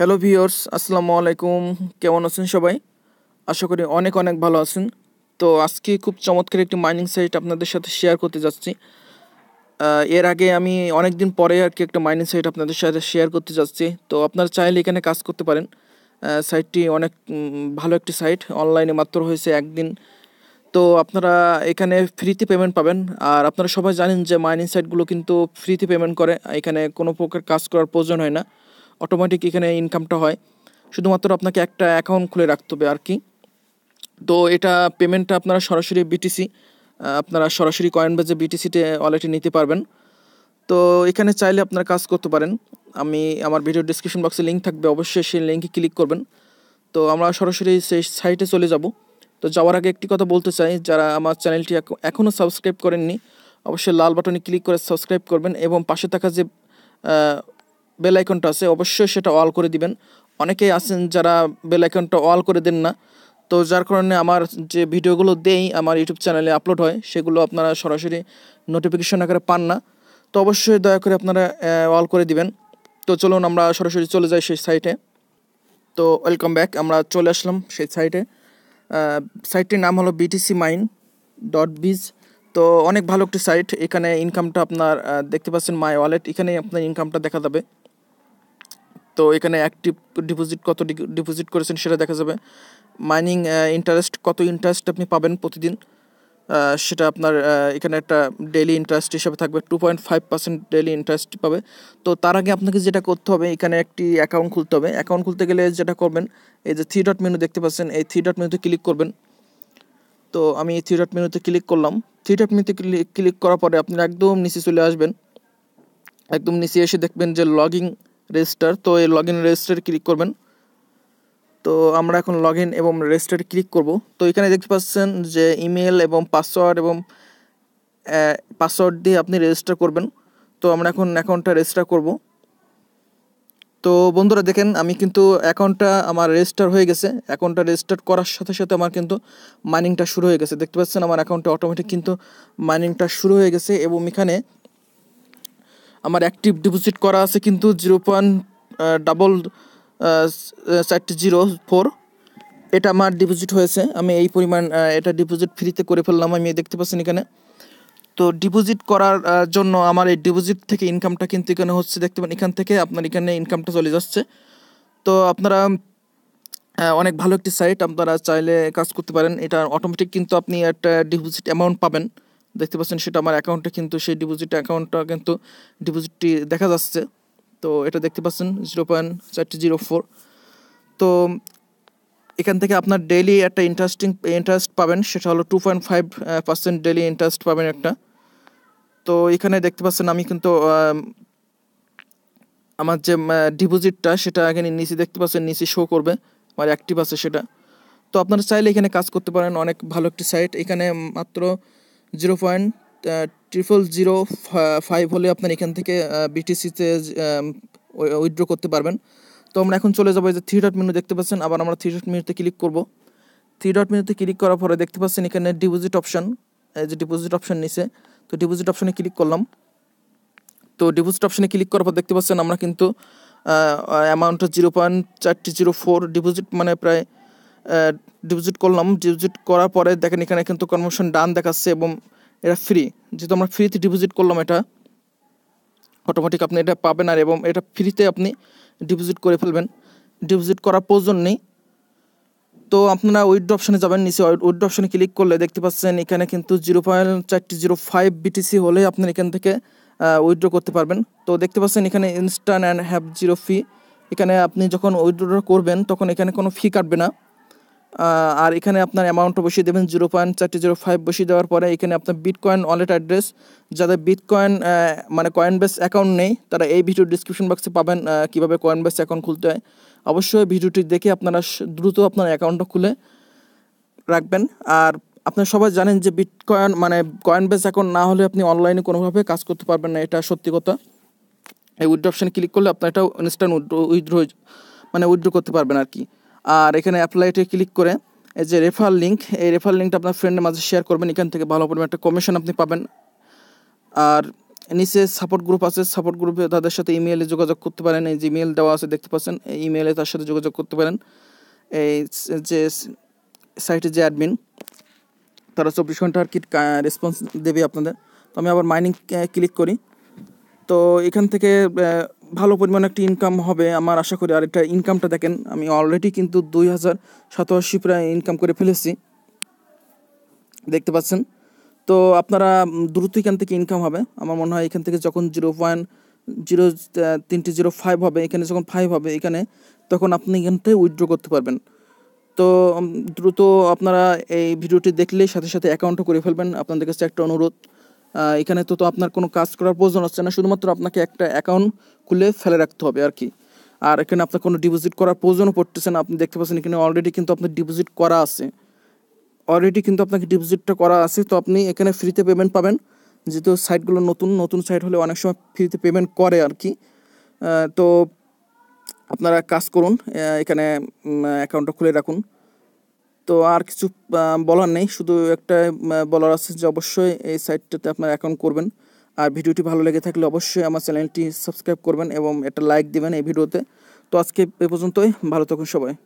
hello viewers আসসালামু আলাইকুম কেমন আছেন সবাই আশা করি অনেক অনেক ভালো আছেন তো আজকে খুব চমৎকার একটি মাইনিং সাইট আপনাদের সাথে শেয়ার করতে যাচ্ছি এর আগে আমি অনেক দিন পরে আর কি একটা মাইনিং সাইট আপনাদের সাথে শেয়ার করতে যাচ্ছি তো আপনারা চাইলে এখানে কাজ করতে পারেন সাইটটি অনেক ভালো একটি সাইট অনলাইনে মাত্র হয়েছে একদিন তো আপনারা এখানে ফ্রিতে পেমেন্ট পাবেন আর আপনারা সবাই জানেন যে মাইনিং সাইটগুলো কিন্তু ফ্রিতে পেমেন্ট করে এখানে কোনো প্রকার কাজ করার প্রয়োজন হয় না অটোমেটিক এখানে ইনকামটা হয় শুধুমাত্র আপনাকে একটা অ্যাকাউন্ট খুলে রাখতে হবে আর কি তো এটা পেমেন্টটা আপনারা সরাসরি বিটিসি আপনারা সরাসরি কয়েন বাজে বিটিসিতে ওয়ালেটে নিতে পারবেন তো এখানে চাইলে আপনারা কাজ করতে পারেন আমি আমার ভিডিও ডিসক্রিপশন বক্সে লিঙ্ক থাকবে অবশ্যই সেই লিঙ্কে ক্লিক করবেন তো আমরা সরাসরি সেই সাইটে চলে যাব তো যাওয়ার আগে একটি কথা বলতে চাই যারা আমার চ্যানেলটি এখনও সাবস্ক্রাইব করেননি অবশ্যই লাল বাটনে ক্লিক করে সাবস্ক্রাইব করবেন এবং পাশে থাকা যে বেল আইকনটা আছে অবশ্যই সেটা অল করে দিবেন অনেকেই আছেন যারা বেল আইকনটা অল করে দেন না তো যার কারণে আমার যে ভিডিওগুলো দেই আমার ইউটিউব চ্যানেলে আপলোড হয় সেগুলো আপনারা সরাসরি নোটিফিকেশন আকারে পান না তো অবশ্যই দয়া করে আপনারা অল করে দিবেন তো চলুন আমরা সরাসরি চলে যাই সেই সাইটে তো ওয়েলকাম ব্যাক আমরা চলে আসলাম সেই সাইটে সাইটটির নাম হলো বিটিসি মাইন ডট বিজ তো অনেক ভালো একটি সাইট এখানে ইনকামটা আপনার দেখতে পাচ্ছেন মাই ওয়ালেট এখানে আপনার ইনকামটা দেখা যাবে তো এখানে অ্যাক্টিভ ডিপোজিট কত ডিপোজিট করেছেন সেটা দেখা যাবে মাইনিং ইন্টারেস্ট কত ইন্টারেস্ট আপনি পাবেন প্রতিদিন সেটা আপনার এখানে একটা ডেলি ইন্টারেস্ট হিসাবে থাকবে two point five percent daily interest পাবে তো তার আগে আপনাকে যেটা করতে হবে এখানে একটি অ্যাকাউন্ট খুলতে হবে অ্যাকাউন্ট খুলতে গেলে যেটা করবেন এই যে থ্রি ডট মেনু দেখতে পাচ্ছেন এই থ্রি ডট মেনুতে ক্লিক করবেন তো আমি থ্রি ডট মেনুতে ক্লিক করলাম থ্রি ডট মেনুতে ক্লিক করার পরে আপনি একদম নিচে চলে আসবেন একদম নিচে এসে দেখবেন যে লগিং রেজিস্টার তো এই লগ ইন রেজিস্টার ক্লিক করবেন তো আমরা এখন লগ ইন এবং রেজিস্টার ক্লিক করব তো এখানে দেখতে পাচ্ছেন যে ইমেল এবং পাসওয়ার্ড এবং পাসওয়ার্ড দিয়ে আপনি রেজিস্টার করবেন তো আমরা এখন অ্যাকাউন্টটা রেজিস্টার করব তো বন্ধুরা দেখেন আমি কিন্তু অ্যাকাউন্টটা আমার রেজিস্টার হয়ে গেছে অ্যাকাউন্টটা রেজিস্টার করার সাথে সাথে আমার কিন্তু মাইনিংটা শুরু হয়ে গেছে দেখতে পাচ্ছেন আমার অ্যাকাউন্টে অটোমেটিক কিন্তু মাইনিংটা শুরু হয়ে গেছে এবং এখানে আমার অ্যাক্টিভ ডিপোজিট করা আছে কিন্তু জিরো পয়েন্ট ডাবল চারটে জিরো ফোর এটা আমার ডিপোজিট হয়েছে আমি এই পরিমাণ এটা ডিপোজিট ফ্রিতে করে ফেললাম আমি দেখতে পাচ্ছেন এখানে তো ডিপোজিট করার জন্য আমার এই ডিপোজিট থেকে ইনকামটা কিন্তু এখানে হচ্ছে দেখতে পান এখান থেকে আপনার এখানে ইনকামটা চলে যাচ্ছে তো আপনারা অনেক ভালো একটি সাইট আপনারা চাইলে কাজ করতে পারেন এটা অটোমেটিক কিন্তু আপনি একটা ডিপোজিট অ্যামাউন্ট পাবেন দেখতে পাচ্ছেন সেটা আমার অ্যাকাউন্টে কিন্তু সেই ডিপোজিট অ্যাকাউন্টটা কিন্তু ডিপোজিটটি দেখা যাচ্ছে তো এটা দেখতে পাচ্ছেন জিরো পয়েন্ট চারটি জিরো ফোর তো এখান থেকে আপনার ডেলি একটা ইন্টারেস্টিং ইন্টারেস্ট পাবেন সেটা হলো two point five percent daily interest পাবেন একটা তো এখানে দেখতে পাচ্ছেন আমি কিন্তু আমার যে ডিপোজিটটা সেটা এখানে নিচে দেখতে পাচ্ছেন নিচে শো করবে আমার অ্যাক্টিভ আছে সেটা তো আপনারা চাইলে এখানে কাজ করতে পারেন অনেক ভালো একটি সাইট এখানে মাত্র zero point triple zero five হলে আপনার এখান থেকে বিটিসিতে উইথড্র করতে পারবেন তো আমরা এখন চলে যাবো যে থ্রি ডট মেনু দেখতে পাচ্ছেন আবার আমরা থ্রি ডট মেনুতে ক্লিক করব থ্রি ডট মেনুতে ক্লিক করার পরে দেখতে পাচ্ছেন এখানে ডিপোজিট অপশান যে ডিপোজিট অপশান নিছে তো ডিপোজিট অপশানে ক্লিক করলাম তো ডিপোজিট অপশানে ক্লিক করার পর দেখতে পাচ্ছেন আমরা কিন্তু অ্যামাউন্টটা জিরো পয়েন্ট চারটি জিরো ফোর ডিপোজিট মানে প্রায় ডিপোজিট করলাম ডিপোজিট করার পরে দেখেন এখানে কিন্তু কনভার্সন ডান দেখাচ্ছে এবং এটা ফ্রি যেহেতু আমরা ফ্রিতে ডিপোজিট করলাম এটা অটোমেটিক আপনি এটা পাবেন আর এবং এটা ফ্রিতে আপনি ডিপোজিট করে ফেলবেন ডিপোজিট করার প্রয়োজন নেই তো আপনারা উইড অপশানে যাবেন নিচে উইড অপশানে ক্লিক করলে দেখতে পাচ্ছেন এখানে কিন্তু জিরো পয়েন্ট চারটি জিরো ফাইভ বিটিসি হলে আপনি এখান থেকে উইড্রো করতে পারবেন তো দেখতে পাচ্ছেন এখানে instant and have zero fee এখানে আপনি যখন উইড্রো করবেন তখন এখানে কোনো ফি কাটবে না আর এখানে আপনার অ্যামাউন্ট বসিয়ে দেবেন জিরো পয়েন্ট চারটি জিরো ফাইভ বসিয়ে দেওয়ার পরে এখানে আপনার বিটকয়েন ওয়ালেট অ্যাড্রেস যাদের বিটকয়েন মানে কয়েন বেস অ্যাকাউন্ট নেই তারা এই ভিডিও ডিসক্রিপশন বক্সে পাবেন কীভাবে কয়েন বেস অ্যাকাউন্ট খুলতে হয় অবশ্যই ভিডিওটি দেখে আপনারা দ্রুত আপনার অ্যাকাউন্টটা খুলে রাখবেন আর আপনারা সবাই জানেন যে বিটকয়েন মানে কয়েন বেস অ্যাকাউন্ট না হলে আপনি অনলাইনে কোনোভাবে কাজ করতে পারবেন না এটা সত্যি কথা এই উইড্রো অপশানে ক্লিক করলে আপনার এটা ইনস্ট্যান্ট উইড্রো উইড্রো মানে উইড্রো করতে পারবেন আর কি আর এখানে অ্যাপ্লাইটে ক্লিক করে এই যে রেফার লিঙ্ক এই রেফার লিঙ্কটা আপনার ফ্রেন্ডের মাঝে শেয়ার করবেন এখান থেকে ভালো পরিমাণ একটা কমিশন আপনি পাবেন আর নিচে সাপোর্ট গ্রুপ আছে সাপোর্ট গ্রুপে তাদের সাথে ইমেলে যোগাযোগ করতে পারেন এই যে ইমেল দেওয়া আছে দেখতে পাচ্ছেন এই ইমেলে তার সাথে যোগাযোগ করতে পারেন এই যে সাইটের যে অ্যাডমিন তারা চব্বিশ ঘন্টা আর কি রেসপন্স দেবে আপনাদের তো আমি আবার মাইনিং ক্লিক করি তো এখান থেকে ভালো পরিমাণ একটা ইনকাম হবে আমার আশা করি আর একটা ইনকামটা দেখেন আমি অলরেডি কিন্তু দুই হাজার সাতাশি প্রায় ইনকাম করে ফেলেছি দেখতে পাচ্ছেন তো আপনারা দ্রুত এখান থেকে ইনকাম হবে আমার মনে হয় এখান থেকে যখন জিরো পয়েন্ট জিরো তিনটি জিরো ফাইভ হবে এখানে যখন ফাইভ হবে এখানে তখন আপনি এখান থেকে উইথড্র করতে পারবেন তো দ্রুত আপনারা এই ভিডিওটি দেখলে সাথে সাথে অ্যাকাউন্টও করে ফেলবেন আপনাদের কাছে একটা অনুরোধ এখানে তো তো আপনার কোনো কাজ করার প্রয়োজন হচ্ছে না শুধুমাত্র আপনাকে একটা অ্যাকাউন্ট খুলে ফেলে রাখতে হবে আর কি আর এখানে আপনার কোনো ডিপোজিট করার প্রয়োজনও পড়তেছে না আপনি দেখতে পাচ্ছেন এখানে অলরেডি কিন্তু আপনার ডিপোজিট করা আছে অলরেডি কিন্তু আপনাকে ডিপোজিটটা করা আছে তো আপনি এখানে ফ্রিতে পেমেন্ট পাবেন যেহেতু সাইটগুলো নতুন নতুন সাইট হলে অনেক সময় ফ্রিতে পেমেন্ট করে আর কি তো আপনারা কাজ করুন এখানে অ্যাকাউন্টটা খুলে রাখুন তো আর কিছু বলার নেই শুধু একটা বলার আছে যে অবশ্যই এই সাইটটাতে আপনার অ্যাকাউন্ট করবেন আর ভিডিওটি ভালো লেগে থাকলে অবশ্যই আমার চ্যানেলটি সাবস্ক্রাইব করবেন এবং একটা লাইক দেবেন এই ভিডিওতে তো আজকে এ পর্যন্তই ভালো থাকুন সবাই